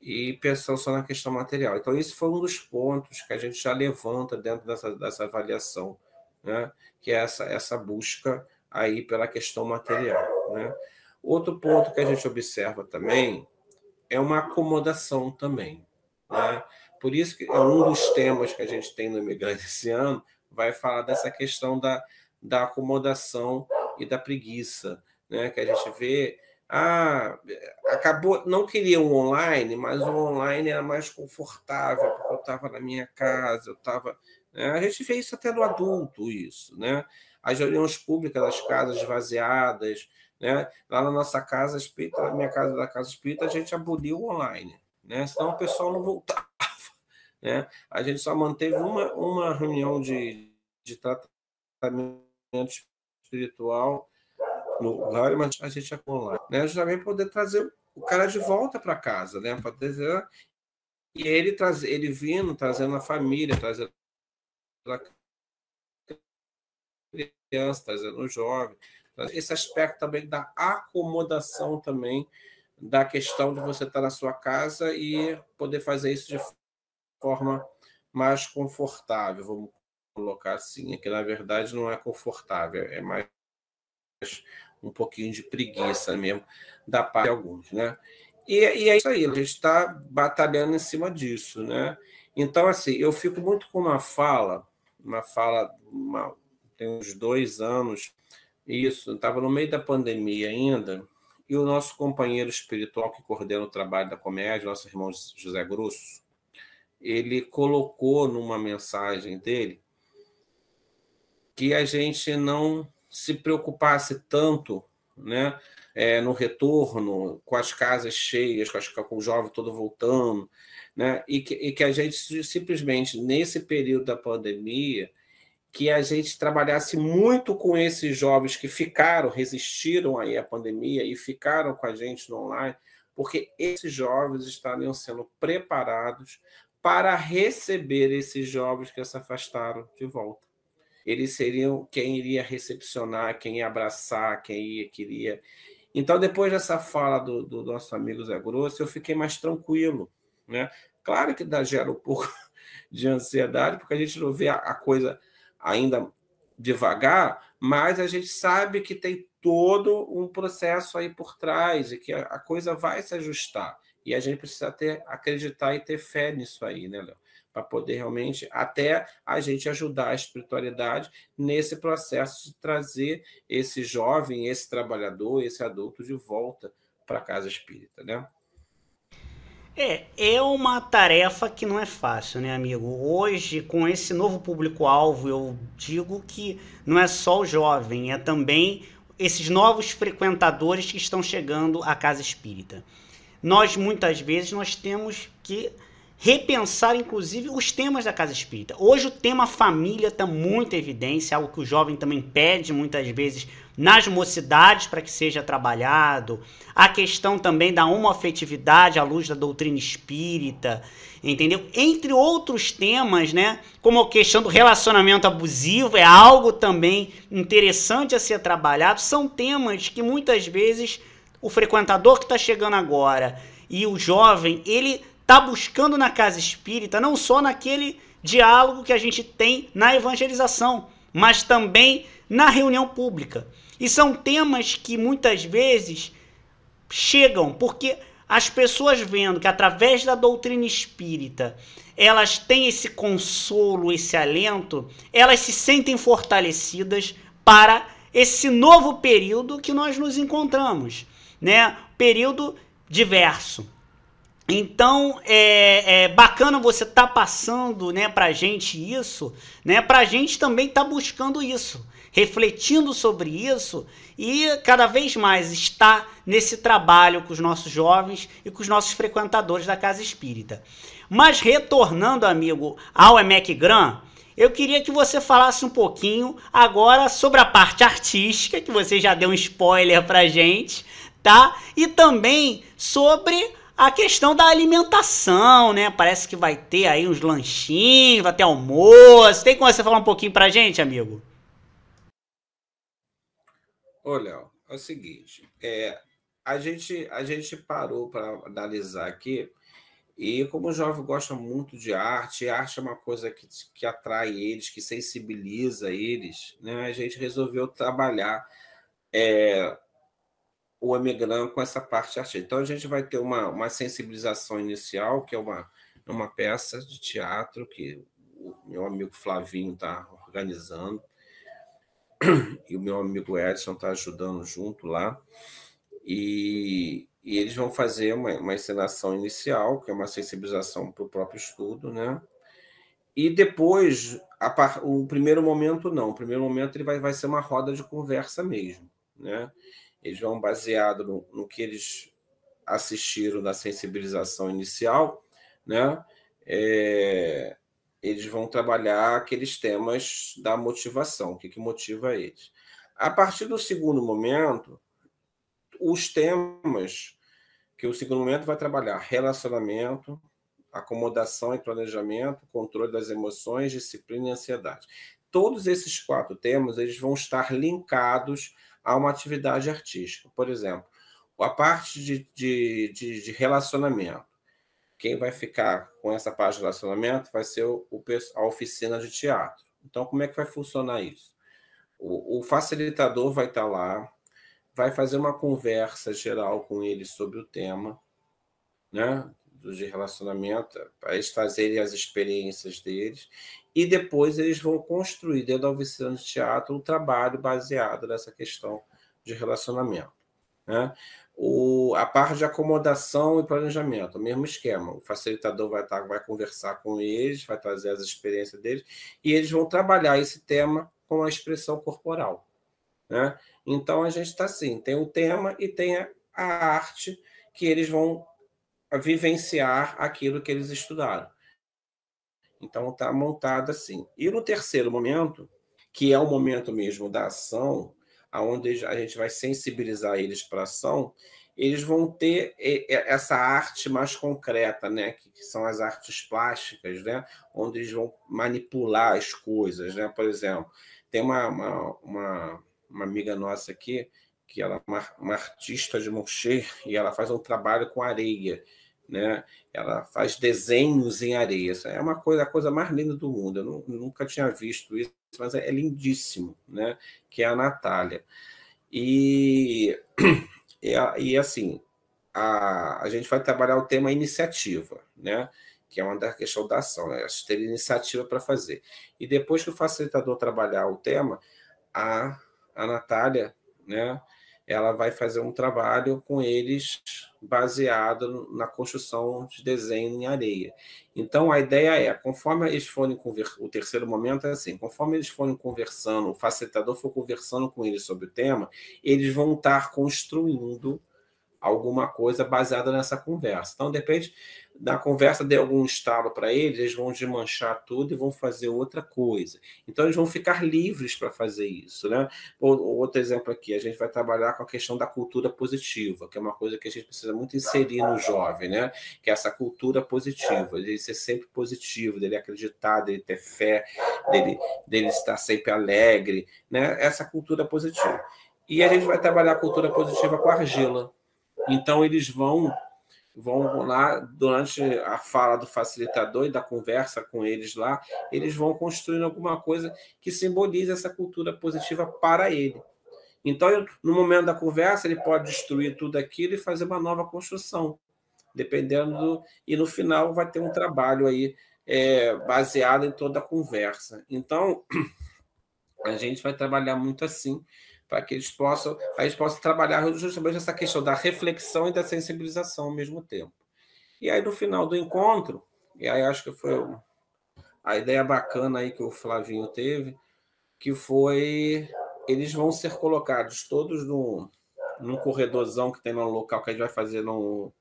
e pensando só na questão material. Então, esse foi um dos pontos que a gente já levanta dentro dessa, dessa avaliação, né, que é essa, essa busca aí pela questão material. Né? Outro ponto que a gente observa também é uma acomodação também. Né? Por isso que é um dos temas que a gente tem no Imigrante esse ano vai falar dessa questão da, da acomodação e da preguiça, né? Que a gente vê, ah, acabou, não queria um online, mas o online era mais confortável, porque eu estava na minha casa, eu estava. Né? A gente vê isso até no adulto, isso, né? As reuniões públicas das casas esvaziadas, né? Lá na nossa casa espírita, na minha casa da casa espírita, a gente aboliu o online, né? Senão o pessoal não voltava, <laughs> né? A gente só manteve uma, uma reunião de, de tratamento espiritual no lugar, mas a gente acumular, né? Justamente poder trazer o cara de volta para casa, né? Para trazer e ele traz, ele vindo, trazendo a família, trazendo a criança, trazendo o jovem, esse aspecto também da acomodação também da questão de você estar tá na sua casa e poder fazer isso de forma mais confortável, vamos colocar assim, é que na verdade não é confortável, é mais um pouquinho de preguiça mesmo da parte de alguns, né? E, e é isso aí, a gente está batalhando em cima disso, né? Então, assim, eu fico muito com uma fala, uma fala, uma, tem uns dois anos, isso, estava no meio da pandemia ainda, e o nosso companheiro espiritual que coordena o trabalho da comédia, nosso irmão José Grosso, ele colocou numa mensagem dele que a gente não se preocupasse tanto né, é, no retorno, com as casas cheias, com, as, com o jovem todo voltando, né, e, que, e que a gente simplesmente, nesse período da pandemia, que a gente trabalhasse muito com esses jovens que ficaram, resistiram aí à pandemia e ficaram com a gente no online, porque esses jovens estariam sendo preparados para receber esses jovens que se afastaram de volta eles seriam quem iria recepcionar, quem ia abraçar, quem ia, queria. Então, depois dessa fala do, do nosso amigo Zé Grosso, eu fiquei mais tranquilo. Né? Claro que dá, gera um pouco <laughs> de ansiedade, porque a gente não vê a, a coisa ainda devagar, mas a gente sabe que tem todo um processo aí por trás e que a, a coisa vai se ajustar. E a gente precisa ter, acreditar e ter fé nisso aí, né, Léo? para poder realmente até a gente ajudar a espiritualidade nesse processo de trazer esse jovem, esse trabalhador, esse adulto de volta para a casa espírita, né? É, é uma tarefa que não é fácil, né, amigo? Hoje, com esse novo público-alvo, eu digo que não é só o jovem, é também esses novos frequentadores que estão chegando à casa espírita. Nós, muitas vezes, nós temos que repensar inclusive os temas da casa espírita. Hoje o tema família está muito em evidência, algo que o jovem também pede muitas vezes nas mocidades para que seja trabalhado. A questão também da homoafetividade à luz da doutrina espírita, entendeu? Entre outros temas, né? Como a questão do relacionamento abusivo é algo também interessante a ser trabalhado. São temas que muitas vezes o frequentador que está chegando agora e o jovem, ele está buscando na casa espírita, não só naquele diálogo que a gente tem na evangelização, mas também na reunião pública. E são temas que muitas vezes chegam, porque as pessoas vendo que através da doutrina espírita elas têm esse consolo, esse alento, elas se sentem fortalecidas para esse novo período que nós nos encontramos, né? Período diverso. Então é, é, bacana você tá passando, né, para gente isso, né, para gente também tá buscando isso, refletindo sobre isso e cada vez mais estar nesse trabalho com os nossos jovens e com os nossos frequentadores da casa espírita. Mas retornando, amigo, ao Emec Gran, eu queria que você falasse um pouquinho agora sobre a parte artística que você já deu um spoiler para gente, tá? E também sobre a questão da alimentação, né? Parece que vai ter aí uns lanchinhos, vai ter almoço. Tem como você falar um pouquinho pra gente, amigo? Olha, é o seguinte, é, a, gente, a gente parou para analisar aqui, e como o jovem gosta muito de arte, arte é uma coisa que, que atrai eles, que sensibiliza eles, né? a gente resolveu trabalhar é, o Emegram com essa parte artística. Então, a gente vai ter uma, uma sensibilização inicial, que é uma, uma peça de teatro que o meu amigo Flavinho está organizando e o meu amigo Edson está ajudando junto lá. E, e eles vão fazer uma, uma encenação inicial, que é uma sensibilização para o próprio estudo, né? E depois, a, o primeiro momento não, o primeiro momento ele vai, vai ser uma roda de conversa mesmo, né? Eles vão baseado no, no que eles assistiram da sensibilização inicial, né? É, eles vão trabalhar aqueles temas da motivação, o que, que motiva eles. A partir do segundo momento, os temas que o segundo momento vai trabalhar relacionamento, acomodação e planejamento, controle das emoções, disciplina e ansiedade. Todos esses quatro temas eles vão estar linkados a uma atividade artística. Por exemplo, a parte de, de, de, de relacionamento. Quem vai ficar com essa parte de relacionamento vai ser o, o, a oficina de teatro. Então, como é que vai funcionar isso? O, o facilitador vai estar lá, vai fazer uma conversa geral com ele sobre o tema, né? de relacionamento, para eles fazerem as experiências deles, e depois eles vão construir dentro da oficina de teatro um trabalho baseado nessa questão de relacionamento. Né? O, a parte de acomodação e planejamento, o mesmo esquema. O facilitador vai, tá, vai conversar com eles, vai trazer as experiências deles, e eles vão trabalhar esse tema com a expressão corporal. Né? Então a gente está assim: tem o tema e tem a arte que eles vão vivenciar aquilo que eles estudaram. Então está montado assim. E no terceiro momento, que é o momento mesmo da ação, aonde a gente vai sensibilizar eles para a ação, eles vão ter essa arte mais concreta, né? que são as artes plásticas, né? onde eles vão manipular as coisas. Né? Por exemplo, tem uma, uma, uma, uma amiga nossa aqui, que ela é uma, uma artista de moucher, e ela faz um trabalho com areia né? Ela faz desenhos em areia. Isso é uma coisa, a coisa mais linda do mundo. Eu não, nunca tinha visto isso, mas é, é, lindíssimo, né? Que é a Natália. E, <clears throat> e, e assim, a, a gente vai trabalhar o tema iniciativa, né? Que é uma da questão da ação, né? ter iniciativa para fazer. E depois que o facilitador trabalhar o tema, a, a Natália, né? ela vai fazer um trabalho com eles baseado na construção de desenho em areia. Então a ideia é, conforme eles forem conversando, o terceiro momento é assim, conforme eles forem conversando, o facilitador for conversando com eles sobre o tema, eles vão estar construindo alguma coisa baseada nessa conversa. Então, depende da conversa de algum estalo para eles, eles vão desmanchar tudo e vão fazer outra coisa. Então, eles vão ficar livres para fazer isso. Né? Outro exemplo aqui, a gente vai trabalhar com a questão da cultura positiva, que é uma coisa que a gente precisa muito inserir no jovem, né? que é essa cultura positiva, ele ser sempre positivo, dele acreditar, dele ter fé, dele, dele estar sempre alegre, né? essa cultura positiva. E a gente vai trabalhar a cultura positiva com a argila então eles vão vão lá durante a fala do facilitador e da conversa com eles lá, eles vão construindo alguma coisa que simbolize essa cultura positiva para ele. Então, no momento da conversa, ele pode destruir tudo aquilo e fazer uma nova construção, dependendo do, e no final vai ter um trabalho aí é, baseado em toda a conversa. Então, <clears throat> a gente vai trabalhar muito assim para que eles possam, para possam trabalhar justamente essa questão da reflexão e da sensibilização ao mesmo tempo. E aí, no final do encontro, e aí acho que foi a ideia bacana aí que o Flavinho teve, que foi eles vão ser colocados todos no, num corredorzão que tem no local que a gente vai fazer no,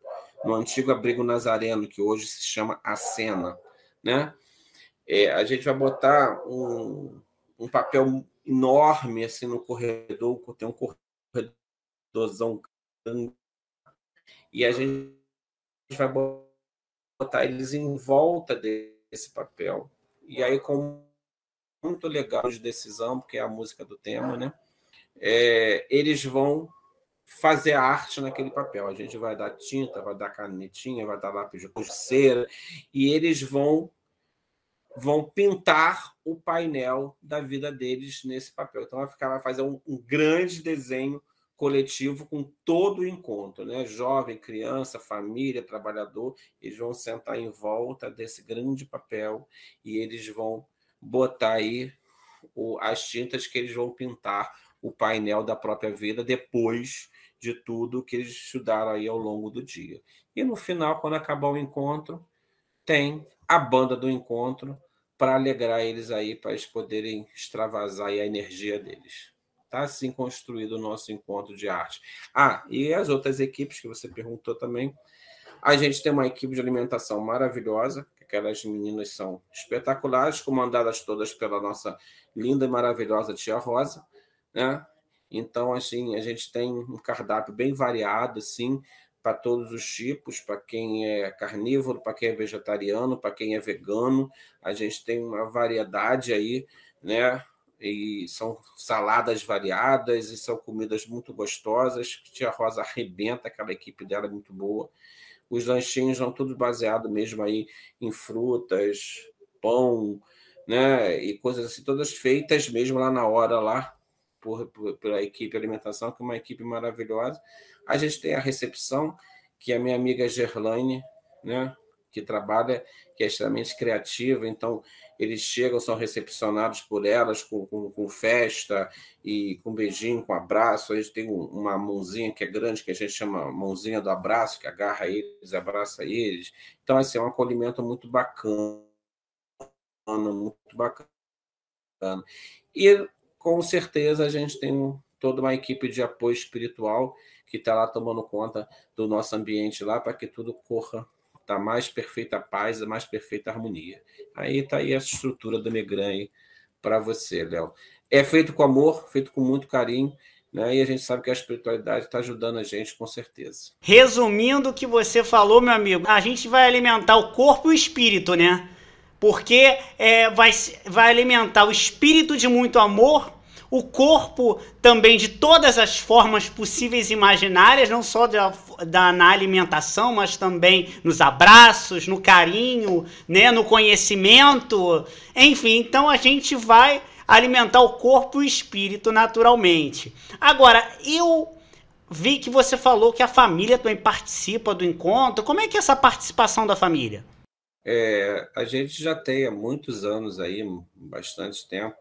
no antigo abrigo nazareno, que hoje se chama a Sena, né? É, a gente vai botar um, um papel enorme assim no corredor, tem um corredorzão grande, e a gente vai botar eles em volta desse papel. E aí, com muito legal de decisão, porque é a música do tema, né? É, eles vão fazer a arte naquele papel. A gente vai dar tinta, vai dar canetinha, vai dar lápis de cera, e eles vão vão pintar o painel da vida deles nesse papel. Então vai ficar, vai fazer um, um grande desenho coletivo com todo o encontro, né? Jovem, criança, família, trabalhador, eles vão sentar em volta desse grande papel e eles vão botar aí o, as tintas que eles vão pintar o painel da própria vida depois de tudo que eles estudaram aí ao longo do dia. E no final, quando acabar o encontro, tem a banda do encontro para alegrar eles aí, para eles poderem extravasar a energia deles. Está assim construído o nosso encontro de arte. Ah, e as outras equipes que você perguntou também. A gente tem uma equipe de alimentação maravilhosa, aquelas meninas são espetaculares, comandadas todas pela nossa linda e maravilhosa tia Rosa, né? Então, assim, a gente tem um cardápio bem variado, assim, para todos os tipos, para quem é carnívoro, para quem é vegetariano, para quem é vegano. A gente tem uma variedade aí, né? E são saladas variadas e são comidas muito gostosas. Que Tia Rosa arrebenta, aquela equipe dela é muito boa. Os lanchinhos são tudo baseado mesmo aí em frutas, pão, né? E coisas assim, todas feitas mesmo lá na hora, lá por, por, pela equipe de alimentação, que é uma equipe maravilhosa. A gente tem a recepção, que é a minha amiga Gerlaine, né? que trabalha, que é extremamente criativa, então eles chegam, são recepcionados por elas com, com, com festa e com beijinho, com abraço. gente tem uma mãozinha que é grande, que a gente chama mãozinha do abraço, que agarra eles, abraça eles. Então, assim, é um acolhimento muito bacana, muito bacana. E com certeza a gente tem toda uma equipe de apoio espiritual que está lá tomando conta do nosso ambiente lá para que tudo corra da tá mais perfeita paz, da mais perfeita harmonia. Aí está aí a estrutura do Negran para você, Léo. É feito com amor, feito com muito carinho. Né? E a gente sabe que a espiritualidade está ajudando a gente com certeza. Resumindo o que você falou, meu amigo, a gente vai alimentar o corpo e o espírito, né? Porque é, vai, vai alimentar o espírito de muito amor o corpo também de todas as formas possíveis e imaginárias, não só da, da, na alimentação, mas também nos abraços, no carinho, né, no conhecimento, enfim. Então a gente vai alimentar o corpo e o espírito naturalmente. Agora, eu vi que você falou que a família também participa do encontro. Como é que é essa participação da família? É, a gente já tem há muitos anos aí, bastante tempo,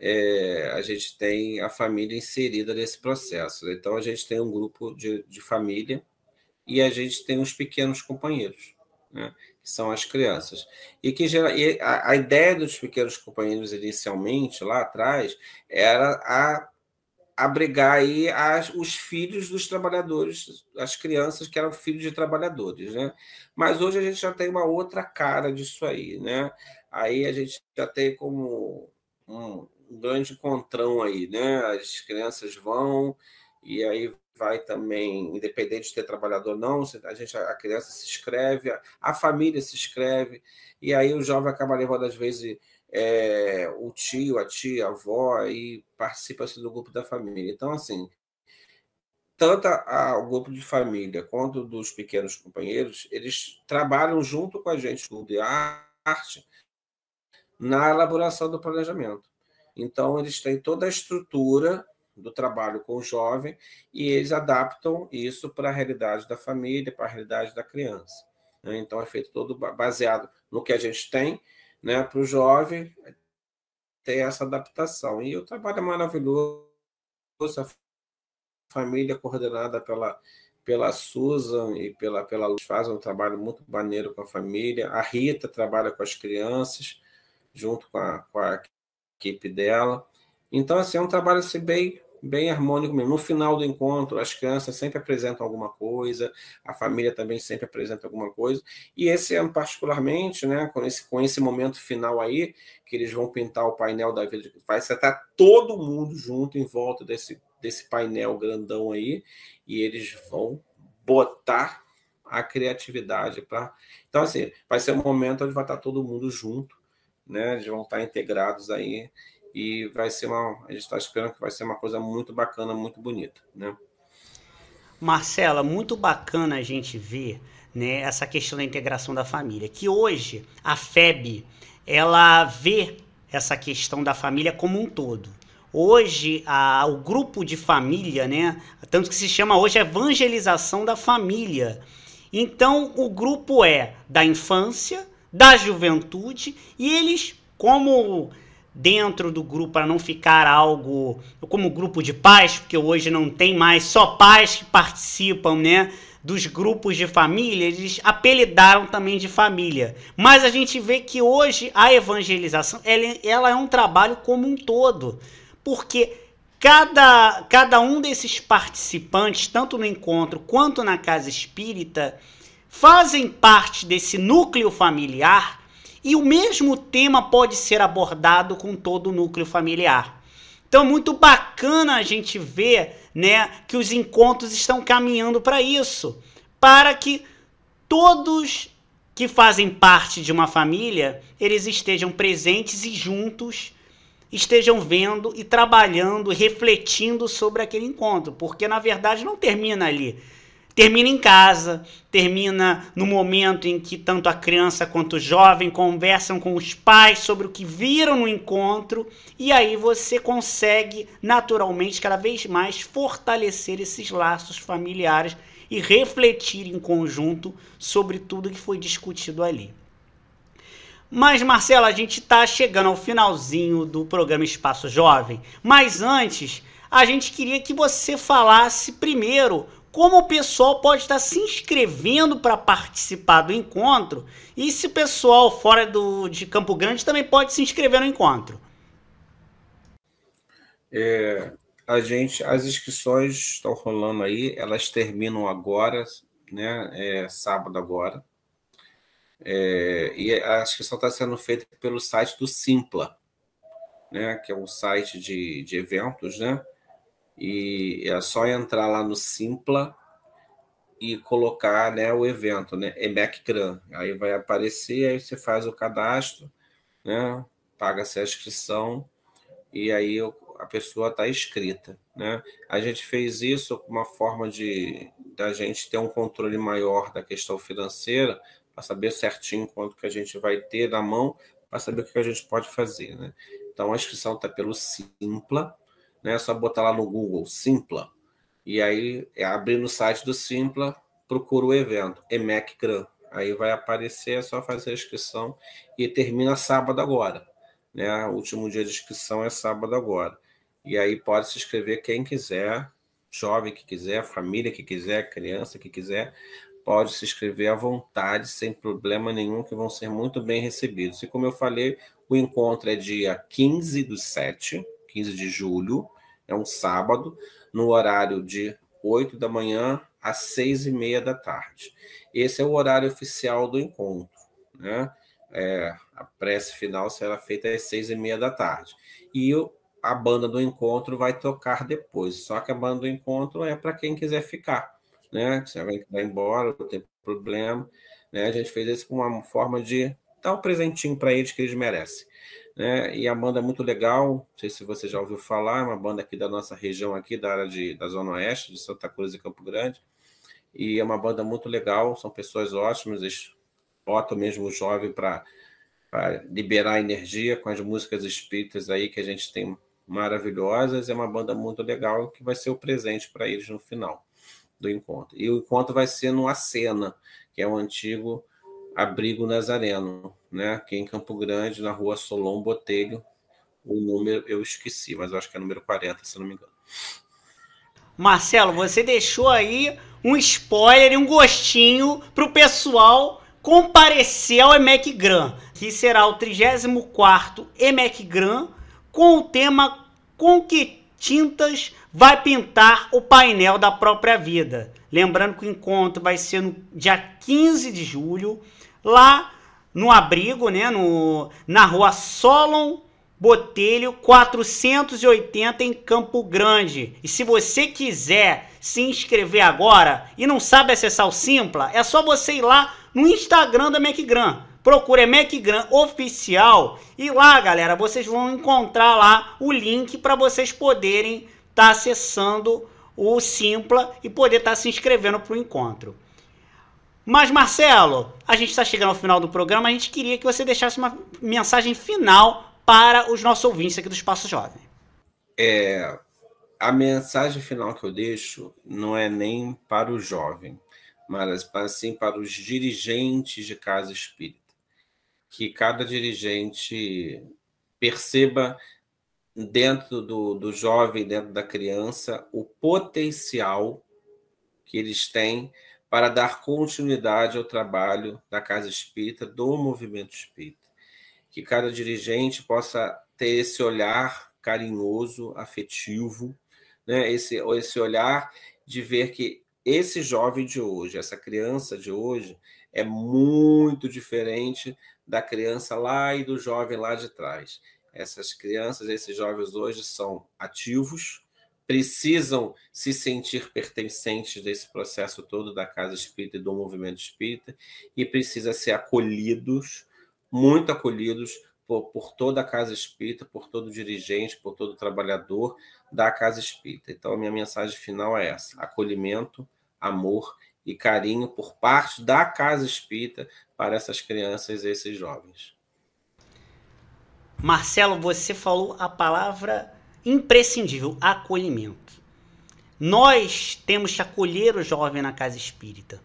é, a gente tem a família inserida nesse processo. Então, a gente tem um grupo de, de família e a gente tem os pequenos companheiros, né, que são as crianças. E que e a, a, ideia dos pequenos companheiros inicialmente, lá atrás, era a abrigar aí as, os filhos dos trabalhadores, as crianças que eram filhos de trabalhadores, né? Mas hoje a gente já tem uma outra cara disso aí, né? Aí a gente já tem como um, um grande encontrão aí, né? As crianças vão e aí vai também, independente de ter trabalhado ou não, a gente a criança se inscreve, a, a família se inscreve e aí o jovem acaba levando às vezes é, o tio, a tia, a avó e participa-se assim, do grupo da família. Então assim, tanto a, o grupo de família quanto dos pequenos companheiros, eles trabalham junto com a gente, o de arte, na elaboração do planejamento. Então, eles têm toda a estrutura do trabalho com o jovem e eles adaptam isso para a realidade da família, para a realidade da criança. Né? Então, é feito todo baseado no que a gente tem né, para o jovem ter essa adaptação. E o trabalho é maravilhoso, a família é coordenada pela, pela Susan e pela, pela Luz Faz um trabalho muito maneiro com a família. A Rita trabalha com as crianças, junto com a, com a equipe dela. Então, assim, é um trabalho assim, bem, bem harmônico mesmo. No final do encontro, as crianças sempre apresentam alguma coisa, a família também sempre apresenta alguma coisa. E esse ano, particularmente, né, com esse, com esse momento final aí, que eles vão pintar o painel da vida, vai estar todo mundo junto em volta desse, desse painel grandão aí, e eles vão botar a criatividade para. Então, assim, vai ser um momento onde vai estar todo mundo junto né? Eles vão estar integrados aí e vai ser uma, a gente está esperando que vai ser uma coisa muito bacana, muito bonita, né? Marcela, muito bacana a gente ver né, essa questão da integração da família, que hoje a FEB ela vê essa questão da família como um todo. Hoje, a, o grupo de família, né? Tanto que se chama hoje evangelização da família. Então, o grupo é da infância, da juventude e eles, como dentro do grupo, para não ficar algo como grupo de pais, porque hoje não tem mais só pais que participam, né? Dos grupos de família, eles apelidaram também de família. Mas a gente vê que hoje a evangelização ela, ela é um trabalho como um todo, porque cada, cada um desses participantes, tanto no encontro quanto na casa espírita, fazem parte desse núcleo familiar e o mesmo tema pode ser abordado com todo o núcleo familiar. Então, muito bacana a gente ver, né, que os encontros estão caminhando para isso, para que todos que fazem parte de uma família, eles estejam presentes e juntos estejam vendo e trabalhando, refletindo sobre aquele encontro, porque na verdade não termina ali termina em casa, termina no momento em que tanto a criança quanto o jovem conversam com os pais sobre o que viram no encontro, e aí você consegue naturalmente cada vez mais fortalecer esses laços familiares e refletir em conjunto sobre tudo que foi discutido ali. Mas, Marcela, a gente está chegando ao finalzinho do programa Espaço Jovem. Mas antes, a gente queria que você falasse primeiro como o pessoal pode estar se inscrevendo para participar do encontro e se o pessoal fora do, de Campo Grande também pode se inscrever no encontro. É, a gente, as inscrições estão rolando aí, elas terminam agora, né? É, sábado agora. É, e a inscrição está sendo feita pelo site do Simpla, né? Que é um site de, de eventos, né? E é só entrar lá no Simpla e colocar né, o evento, né? EMECCRAN. Aí vai aparecer, aí você faz o cadastro, né? Paga-se a inscrição e aí a pessoa está inscrita, né? A gente fez isso com uma forma de da gente ter um controle maior da questão financeira, para saber certinho quanto que a gente vai ter na mão, para saber o que a gente pode fazer, né? Então a inscrição está pelo Simpla, né? É só botar lá no Google Simpla e aí é abrir no site do Simpla, procura o evento EMEC Gran. Aí vai aparecer, é só fazer a inscrição e termina sábado agora, né? O último dia de inscrição é sábado agora. E aí pode se inscrever quem quiser, jovem que quiser, família que quiser, criança que quiser, pode se inscrever à vontade, sem problema nenhum, que vão ser muito bem recebidos. E como eu falei, o encontro é dia 15 do 7, 15 de julho, é um sábado, no horário de 8 da manhã às 6 e meia da tarde. Esse é o horário oficial do encontro. Né? É, a prece final será feita às 6 e meia da tarde. E o, a banda do encontro vai tocar depois. Só que a banda do encontro é para quem quiser ficar. Né? Se alguém quiser ir embora, não tem problema. Né? A gente fez isso com uma forma de dar um presentinho para eles que eles merecem né? E a banda é muito legal, não sei se você já ouviu falar, é uma banda aqui da nossa região aqui, da área de, da Zona Oeste, de Santa Cruz e Campo Grande. E é uma banda muito legal, são pessoas ótimas, eles botam mesmo o jovem para liberar energia com as músicas espíritas aí que a gente tem maravilhosas. É uma banda muito legal que vai ser o presente para eles no final do encontro. E o encontro vai ser no Acena, que é o antigo Abrigo Nazareno, né? Aqui em Campo Grande, na rua Solon Botelho. O número eu esqueci, mas eu acho que é número 40, se não me engano. Marcelo, você deixou aí um spoiler e um gostinho para o pessoal comparecer ao EMEC Gran, que será o 34º EMEC Gran, com o tema Com que tintas vai pintar o painel da própria vida. Lembrando que o encontro vai ser no dia 15 de julho, lá no abrigo, né, no, na rua Solon Botelho 480 em Campo Grande. E se você quiser se inscrever agora e não sabe acessar o Simpla, é só você ir lá no Instagram da MacGram. Procura é Oficial e lá, galera, vocês vão encontrar lá o link para vocês poderem estar tá acessando o Simpla e poder estar tá se inscrevendo para o encontro. Mas, Marcelo, a gente está chegando ao final do programa. A gente queria que você deixasse uma mensagem final para os nossos ouvintes aqui do Espaço Jovem. É, a mensagem final que eu deixo não é nem para o jovem, mas sim para os dirigentes de casa espírita. Que cada dirigente perceba dentro do, do jovem, dentro da criança, o potencial que eles têm para dar continuidade ao trabalho da Casa Espírita, do movimento espírita. Que cada dirigente possa ter esse olhar carinhoso, afetivo, né? esse, esse olhar de ver que esse jovem de hoje, essa criança de hoje, é muito diferente da criança lá e do jovem lá de trás. Essas crianças, esses jovens hoje são ativos, precisam se sentir pertencentes desse processo todo da casa espírita e do movimento espírita e precisa ser acolhidos, muito acolhidos por, por, toda a casa espírita, por todo dirigente, por todo trabalhador da casa espírita. Então a minha mensagem final é essa: acolhimento, amor e carinho por parte da casa espírita para essas crianças e esses jovens. Marcelo, você falou a palavra imprescindível: acolhimento. Nós temos que acolher o jovem na casa espírita.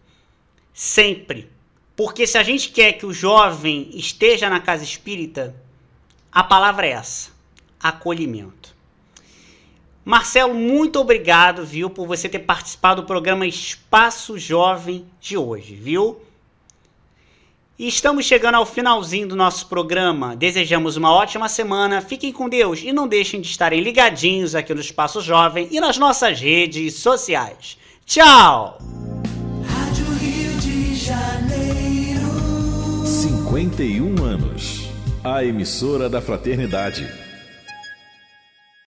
Sempre. Porque se a gente quer que o jovem esteja na casa espírita, a palavra é essa: acolhimento. Marcelo, muito obrigado, viu, por você ter participado do programa Espaço Jovem de hoje, viu? E estamos chegando ao finalzinho do nosso programa. Desejamos uma ótima semana, fiquem com Deus e não deixem de estarem ligadinhos aqui no Espaço Jovem e nas nossas redes sociais. Tchau! Rádio Rio de Janeiro. 51 anos. A emissora da fraternidade.